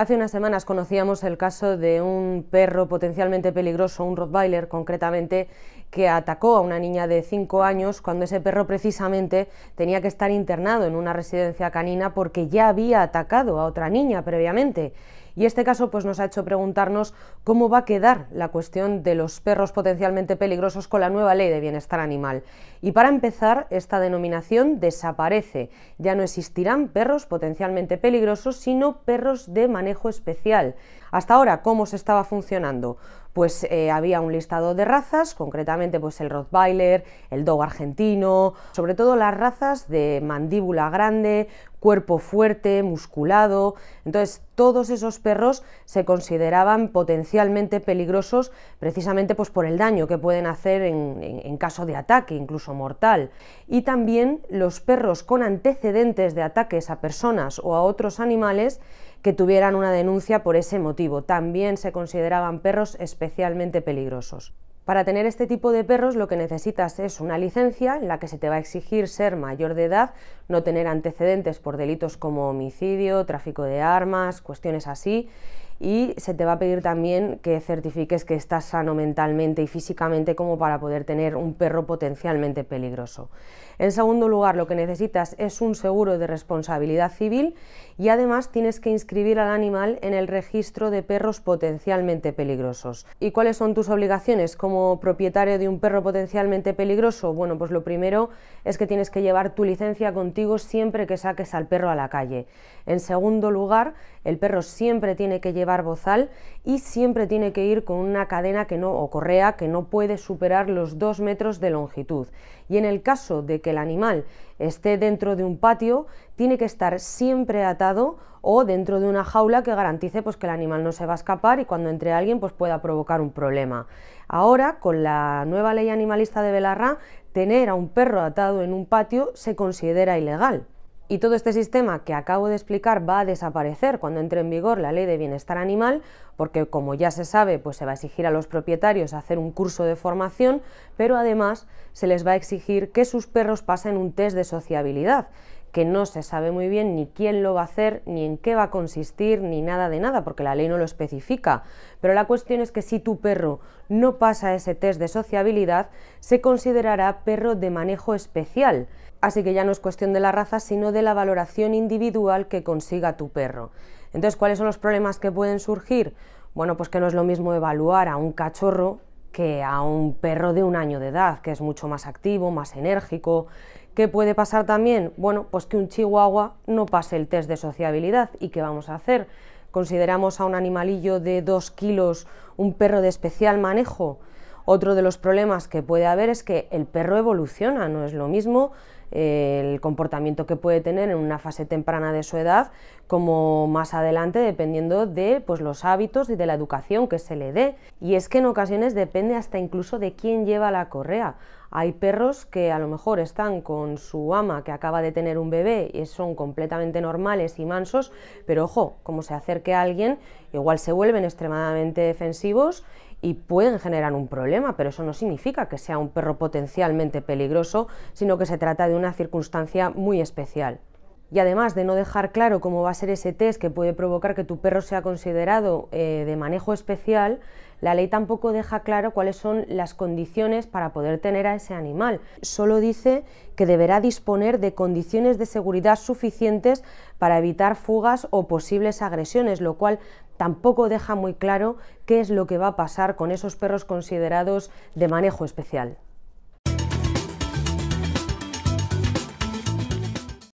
Hace unas semanas conocíamos el caso de un perro potencialmente peligroso, un Rottweiler concretamente, que atacó a una niña de 5 años cuando ese perro precisamente tenía que estar internado en una residencia canina porque ya había atacado a otra niña previamente. Y este caso pues, nos ha hecho preguntarnos cómo va a quedar la cuestión de los perros potencialmente peligrosos con la nueva ley de bienestar animal. Y para empezar, esta denominación desaparece. Ya no existirán perros potencialmente peligrosos, sino perros de manejo especial. Hasta ahora, ¿cómo se estaba funcionando? Pues eh, había un listado de razas, concretamente pues el Rottweiler, el Dog argentino, sobre todo las razas de mandíbula grande, cuerpo fuerte, musculado. Entonces, todos esos perros se consideraban potencialmente peligrosos precisamente pues, por el daño que pueden hacer en, en caso de ataque, incluso mortal. Y también los perros con antecedentes de ataques a personas o a otros animales que tuvieran una denuncia por ese motivo. También se consideraban perros especialmente peligrosos. Para tener este tipo de perros lo que necesitas es una licencia en la que se te va a exigir ser mayor de edad, no tener antecedentes por delitos como homicidio, tráfico de armas, cuestiones así, y se te va a pedir también que certifiques que estás sano mentalmente y físicamente como para poder tener un perro potencialmente peligroso. En segundo lugar, lo que necesitas es un seguro de responsabilidad civil y además tienes que inscribir al animal en el registro de perros potencialmente peligrosos. ¿Y cuáles son tus obligaciones como propietario de un perro potencialmente peligroso? Bueno, pues lo primero es que tienes que llevar tu licencia contigo siempre que saques al perro a la calle. En segundo lugar, el perro siempre tiene que llevar barbozal y siempre tiene que ir con una cadena que no, o correa que no puede superar los 2 metros de longitud. Y en el caso de que el animal esté dentro de un patio, tiene que estar siempre atado o dentro de una jaula que garantice pues, que el animal no se va a escapar y cuando entre alguien pues, pueda provocar un problema. Ahora, con la nueva ley animalista de Belarra, tener a un perro atado en un patio se considera ilegal y todo este sistema que acabo de explicar va a desaparecer cuando entre en vigor la ley de bienestar animal, porque como ya se sabe, pues se va a exigir a los propietarios hacer un curso de formación, pero además se les va a exigir que sus perros pasen un test de sociabilidad, que no se sabe muy bien ni quién lo va a hacer, ni en qué va a consistir, ni nada de nada, porque la ley no lo especifica. Pero la cuestión es que si tu perro no pasa ese test de sociabilidad, se considerará perro de manejo especial. Así que ya no es cuestión de la raza, sino de la valoración individual que consiga tu perro. Entonces, ¿cuáles son los problemas que pueden surgir? Bueno, pues que no es lo mismo evaluar a un cachorro que a un perro de un año de edad, que es mucho más activo, más enérgico. ¿Qué puede pasar también? Bueno, pues que un chihuahua no pase el test de sociabilidad. ¿Y qué vamos a hacer? ¿Consideramos a un animalillo de dos kilos un perro de especial manejo? Otro de los problemas que puede haber es que el perro evoluciona, no es lo mismo el comportamiento que puede tener en una fase temprana de su edad, como más adelante, dependiendo de pues, los hábitos y de la educación que se le dé. Y es que en ocasiones depende hasta incluso de quién lleva la correa. Hay perros que a lo mejor están con su ama que acaba de tener un bebé y son completamente normales y mansos, pero ojo, como se acerque a alguien, igual se vuelven extremadamente defensivos y pueden generar un problema, pero eso no significa que sea un perro potencialmente peligroso, sino que se trata de un una circunstancia muy especial. Y además de no dejar claro cómo va a ser ese test que puede provocar que tu perro sea considerado eh, de manejo especial, la ley tampoco deja claro cuáles son las condiciones para poder tener a ese animal. Solo dice que deberá disponer de condiciones de seguridad suficientes para evitar fugas o posibles agresiones, lo cual tampoco deja muy claro qué es lo que va a pasar con esos perros considerados de manejo especial.